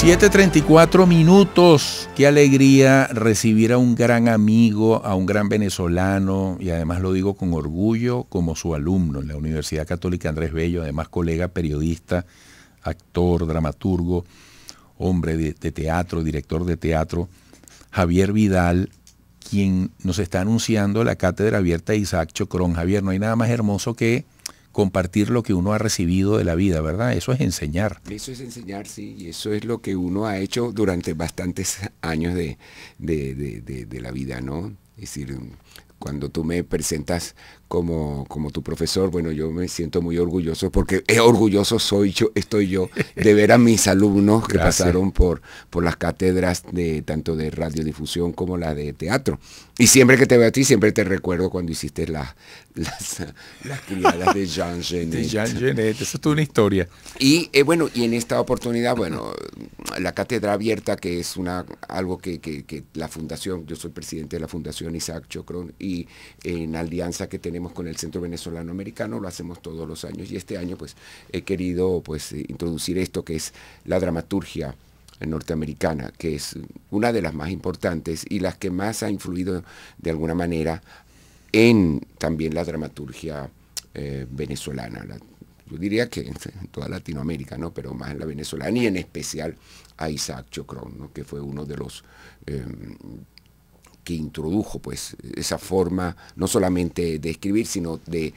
7.34 minutos. Qué alegría recibir a un gran amigo, a un gran venezolano, y además lo digo con orgullo, como su alumno en la Universidad Católica Andrés Bello, además colega periodista, actor, dramaturgo, hombre de, teatro, director de teatro, Javier Vidal, quien nos está anunciando la cátedra abierta de Isaac Chocron. Javier, no hay nada más hermoso que compartir lo que uno ha recibido de la vida, ¿verdad? Eso es enseñar. Eso es enseñar, sí, y eso es lo que uno ha hecho durante bastantes años de, de la vida, ¿no? Es decir, cuando tú me presentas como, como tu profesor, bueno, yo me siento muy orgulloso porque orgulloso soy yo, estoy yo de ver a mis alumnos que pasaron por, por las cátedras de tanto de radiodifusión como la de teatro. Y siempre que te veo a ti, siempre te recuerdo cuando hiciste las, las criadas de Jean Genet. De Jean Genet, eso es una historia. Y eh, bueno, y en esta oportunidad, bueno, la cátedra abierta, que es una, algo que, la fundación, yo soy presidente de la fundación Isaac Chocron, y en alianza que tenemos con el Centro Venezolano Americano, lo hacemos todos los años, y este año pues he querido pues eh, introducir esto que es la dramaturgia norteamericana, que es una de las más importantes y las que más ha influido de alguna manera en también la dramaturgia eh, venezolana, yo diría que en toda Latinoamérica, ¿no? pero más en la venezolana y en especial a Isaac Chocron, que fue uno de los em, que introdujo pues, esa forma no solamente de escribir, sino de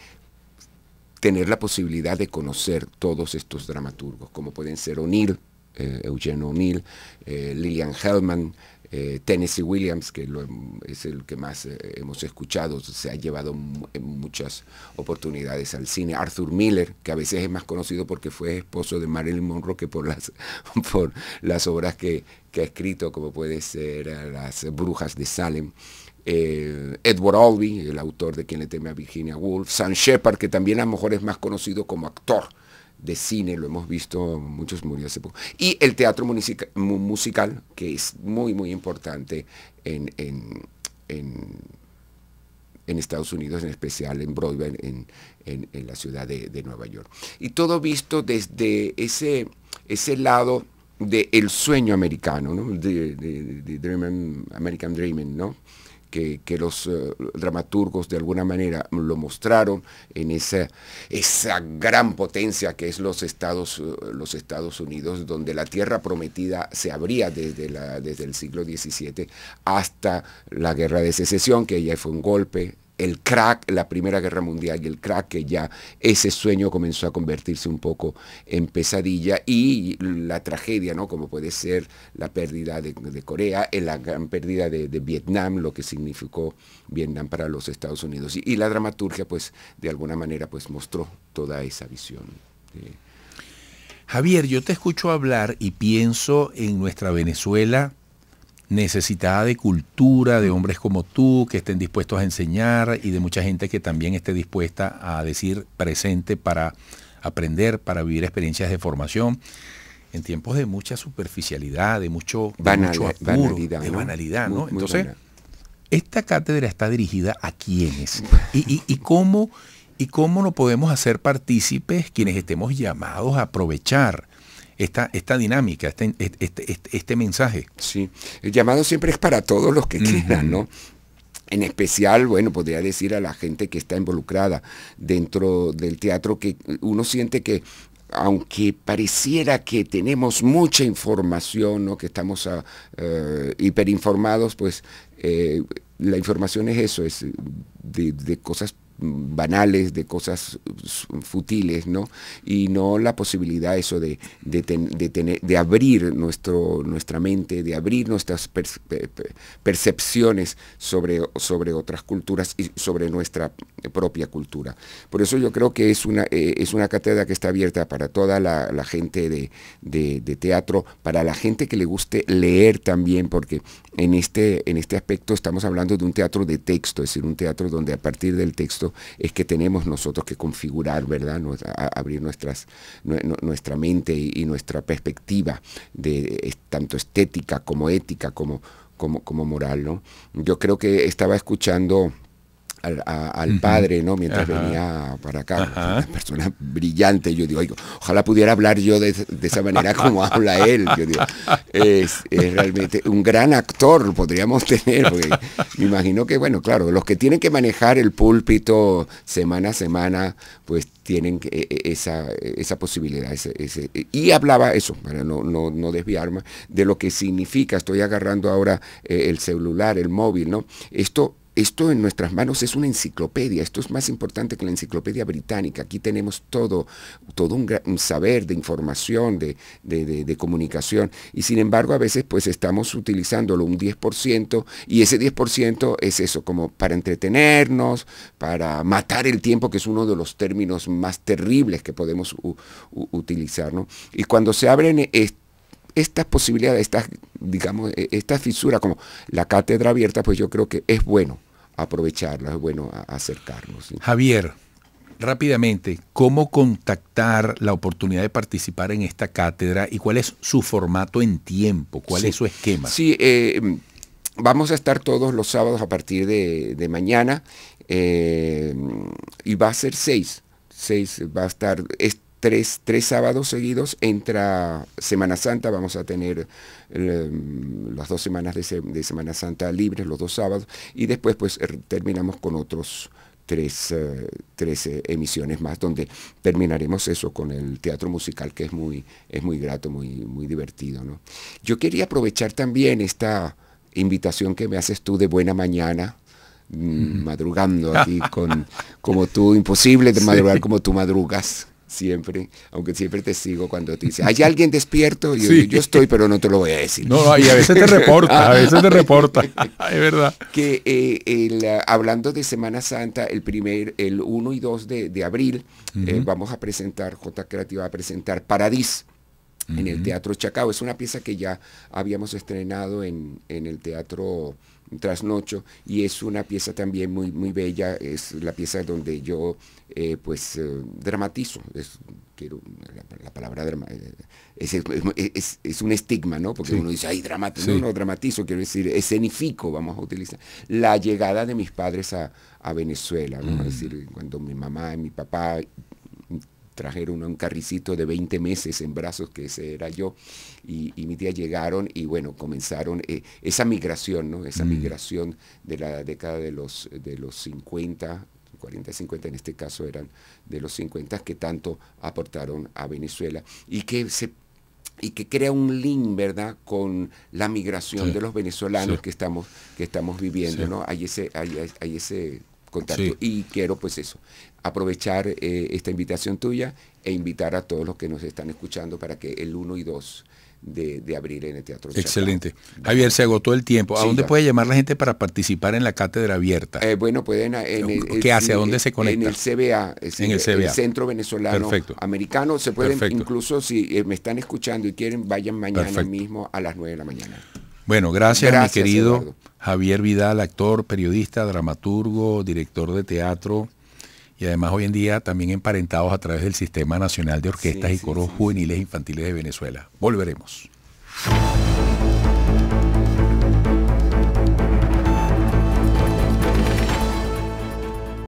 tener la posibilidad de conocer todos estos dramaturgos, como pueden ser O'Neill, Eugenio eh, Eugene O'Neill, eh, Lillian Hellman, eh, Tennessee Williams, que es el que más eh, hemos escuchado, se ha llevado en muchas oportunidades al cine. Arthur Miller, que a veces es más conocido porque fue esposo de Marilyn Monroe que por las, obras que, ha escrito, como puede ser eh, Las Brujas de Salem. Edward Albee, el autor de Quien le teme a Virginia Woolf, Sam Shepard, que también a lo mejor es más conocido como actor, de cine, lo hemos visto, muchos murió hace poco. Y el teatro musical, que es muy, muy importante en, en, Estados Unidos, en especial en Broadway, en, la ciudad de, de, Nueva York. Y todo visto desde ese, ese lado del sueño americano, De, American Dreaming, ¿no? que, los eh, dramaturgos de alguna manera lo mostraron en esa, esa gran potencia que es los Estados, eh, los Estados Unidos, donde la tierra prometida se abría desde, la, desde el siglo XVII hasta la guerra de secesión, que ya fue un golpe el crack, la Primera Guerra Mundial y el crack, que ya ese sueño comenzó a convertirse un poco en pesadilla y la tragedia, ¿no? Como puede ser la pérdida de, Corea, la gran pérdida de, Vietnam, lo que significó Vietnam para los Estados Unidos. Y, la dramaturgia, pues, de alguna manera, pues, mostró toda esa visión. Javier, yo te escucho hablar y pienso en nuestra Venezuela necesitada de cultura, de hombres como tú que estén dispuestos a enseñar y de mucha gente que también esté dispuesta a decir presente para aprender, para vivir experiencias de formación en tiempos de mucha superficialidad, de mucho, de apuro, banalidad, de banalidad, Entonces, esta cátedra está dirigida a quienes y, cómo y cómo lo podemos hacer partícipes quienes estemos llamados a aprovechar esta, dinámica, este este, este, este, mensaje. Sí, el llamado siempre es para todos los que quieran, ¿no? En especial, bueno, podría decir a la gente que está involucrada dentro del teatro que uno siente que aunque pareciera que tenemos mucha información, ¿no? que estamos ah, eh, hiperinformados, pues eh, la información es eso, es de, de cosas banales, de cosas mm, futiles, ¿no? Y no la posibilidad eso de, tener, de abrir nuestra mente, de abrir nuestras percepciones sobre, sobre otras culturas y sobre nuestra propia cultura. Por eso yo creo que es una, eh, es una cátedra que está abierta para toda la, gente de, de, teatro, para la gente que le guste leer también, porque en este, en este aspecto estamos hablando de un teatro de texto, es decir, un teatro donde a partir del texto es que tenemos nosotros que configurar, ¿verdad? abrir nuestras, nuestra mente y, nuestra perspectiva de tanto estética como ética como, como, como moral, ¿no? Yo creo que estaba escuchando al, padre, ¿no? Mientras venía para acá. Una persona brillante. Yo digo, ojalá pudiera hablar yo de, esa manera como habla él. es, realmente un gran actor, podríamos tener. me imagino que, bueno, claro, los que tienen que manejar el púlpito semana a semana, pues tienen e, e, esa, esa posibilidad. E, y hablaba eso, para no, no, no, desviarme, de lo que significa, estoy agarrando ahora eh, el celular, el móvil, ¿no? Esto esto en nuestras manos es una enciclopedia, esto es más importante que la enciclopedia británica. Aquí tenemos todo, todo un, saber de información, de, comunicación, y sin embargo a veces pues estamos utilizándolo un 10% y ese 10% es eso, como para entretenernos, para matar el tiempo, que es uno de los términos más terribles que podemos utilizar. ¿no? Y cuando se abren estas posibilidades, estas, digamos, e-, esta fisura como la cátedra abierta, pues yo creo que es bueno aprovecharlas, bueno, acercarnos. Javier, rápidamente, ¿cómo contactar la oportunidad de participar en esta cátedra y cuál es su formato en tiempo? ¿Cuál es su esquema? Sí, eh, vamos a estar todos los sábados a partir de, mañana eh, y va a ser seis. seis va a estar... Tres, sábados seguidos, entra Semana Santa, vamos a tener em, las dos semanas de, Semana Santa libres, los dos sábados, y después pues er, terminamos con otros tres, eh, eh, emisiones más, donde terminaremos eso con el teatro musical, que es muy, es muy grato, muy, muy divertido. Yo quería aprovechar también esta invitación que me haces tú de Buena Mañana, mm, madrugando aquí con, como tú, imposible de madrugar como tú madrugas siempre, aunque siempre te sigo cuando te dice, hay alguien despierto, yo, yo estoy, pero no te lo voy a decir. No, y a veces te reporta, a veces te reporta, es verdad. Que eh, hablando de Semana Santa, el primer, el 1 y 2 de, abril, eh, vamos a presentar, J Creativa va a presentar Paradis en el Teatro Chacao. Es una pieza que ya habíamos estrenado en, en el Teatro trasnocho y es una pieza también muy, muy bella, es la pieza donde yo eh, pues eh, dramatizo, es, quiero, la, palabra eh, es, un estigma, ¿no? Porque uno dice, ay, dramatizo, no, no, dramatizo, quiero decir, escenifico, vamos a utilizar, la llegada de mis padres a, Venezuela, vamos a mm. decir, cuando mi mamá y mi papá trajeron un carricito de 20 meses en brazos, que ese era yo, y, y mi tía llegaron y bueno, comenzaron eh, esa migración, ¿no? Esa mm. migración de la década de los, de los 50, 40, 50 en este caso eran de los 50 que tanto aportaron a Venezuela y que se y que crea un link, ¿verdad?, con la migración de los venezolanos que, estamos, que estamos viviendo, ¿no? Hay ese, hay ese contacto. Y quiero pues eso, aprovechar eh, esta invitación tuya e invitar a todos los que nos están escuchando para que el 1 y 2 de, abril en el Teatro Excelente. Javier, se agotó el tiempo. ¿A dónde puede llamar la gente para participar en la cátedra abierta? Eh, bueno, pueden... Eh, en el, ¿Qué hace? dónde se conecta? En el CBA, en el, CBA. Centro Venezolano Americano. Se pueden, incluso si me están escuchando y quieren, vayan mañana mismo a las 9 de la mañana. Bueno, gracias, mi querido Javier Vidal, actor, periodista, dramaturgo, director de teatro y además hoy en día también emparentados a través del Sistema Nacional de Orquestas y Coros Juveniles Infantiles de Venezuela. Volveremos.